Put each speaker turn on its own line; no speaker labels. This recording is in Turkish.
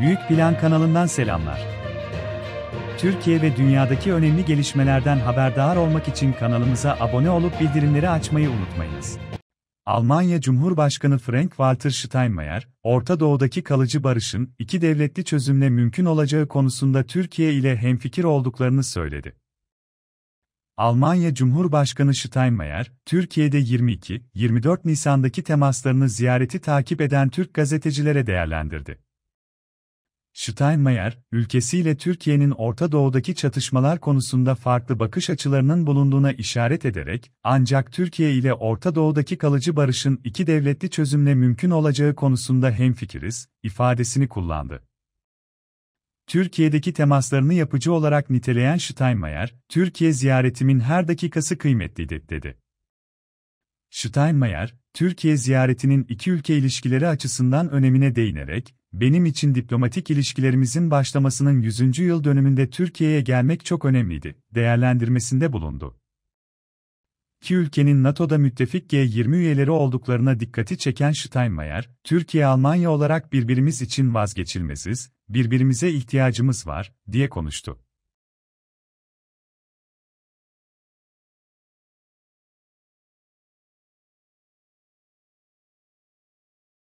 Büyük Plan kanalından selamlar. Türkiye ve dünyadaki önemli gelişmelerden haberdar olmak için kanalımıza abone olup bildirimleri açmayı unutmayınız. Almanya Cumhurbaşkanı Frank Walter Steinmeier, Orta Doğu'daki kalıcı barışın iki devletli çözümle mümkün olacağı konusunda Türkiye ile hemfikir olduklarını söyledi. Almanya Cumhurbaşkanı Steinmeier, Türkiye'de 22-24 Nisan'daki temaslarını ziyareti takip eden Türk gazetecilere değerlendirdi. Steinmeier, ülkesiyle Türkiye'nin Orta Doğu'daki çatışmalar konusunda farklı bakış açılarının bulunduğuna işaret ederek, ancak Türkiye ile Orta Doğu'daki kalıcı barışın iki devletli çözümle mümkün olacağı konusunda hemfikiriz, ifadesini kullandı. Türkiye'deki temaslarını yapıcı olarak niteleyen Steinmeier, Türkiye ziyaretimin her dakikası kıymetliydi, dedi. Steinmeier, Türkiye ziyaretinin iki ülke ilişkileri açısından önemine değinerek, benim için diplomatik ilişkilerimizin başlamasının 100. yıl dönümünde Türkiye'ye gelmek çok önemliydi, değerlendirmesinde bulundu. İki ülkenin NATO'da müttefik G20 üyeleri olduklarına dikkati çeken Steinmeier, Türkiye-Almanya olarak birbirimiz için vazgeçilmeziz, birbirimize ihtiyacımız var, diye konuştu.